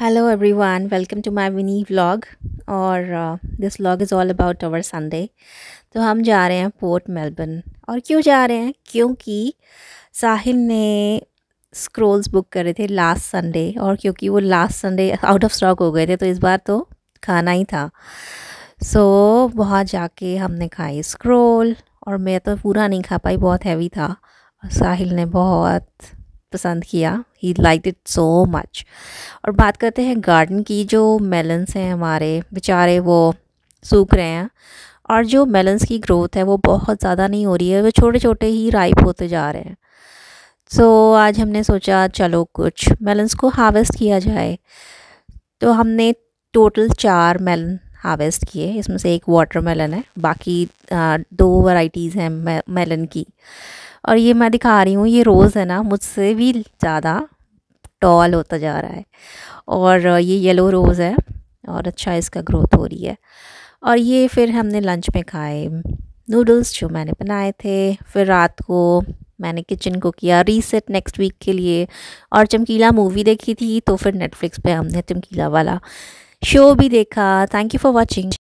hello everyone, welcome to my Vini blog और this vlog is all about our Sunday तो हम जा रहे हैं पोर्ट मेलबर्न और क्यों जा रहे हैं क्योंकि साहिल ने स्क्रोल्स बुक करे थे लास्ट संडे और क्योंकि वो last Sunday out of stock हो गए थे तो इस बार तो खाना ही था सो so, वहाँ जाके हमने खाई स्क्रोल और मैं तो पूरा नहीं खा पाई बहुत हैवी था और साहिल ने बहुत पसंद किया he like it so much और बात करते हैं गार्डन की जो मेलन्स हैं हमारे बेचारे वो सूख रहे हैं और जो मेलन्स की ग्रोथ है वो बहुत ज़्यादा नहीं हो रही है वो छोटे छोटे ही राइप होते जा रहे हैं सो so, आज हमने सोचा चलो कुछ मेलन्स को हार्वेस्ट किया जाए तो हमने टोटल चार मेलन हार्वेस्ट किए इसमें से एक वाटर मेलन है बाकी दो वैरायटीज़ हैं मेलन की और ये मैं दिखा रही हूँ ये रोज़ है ना मुझसे भी ज़्यादा टॉल होता जा रहा है और ये येलो रोज़ है और अच्छा इसका ग्रोथ हो रही है और ये फिर हमने लंच में खाए नूडल्स जो मैंने बनाए थे फिर रात को मैंने किचन को किया रीसेट नेक्स्ट वीक के लिए और चमकीला मूवी देखी थी तो फिर नेटफ्लिक्स पे हमने चमकीला वाला शो भी देखा थैंक यू फॉर वॉचिंग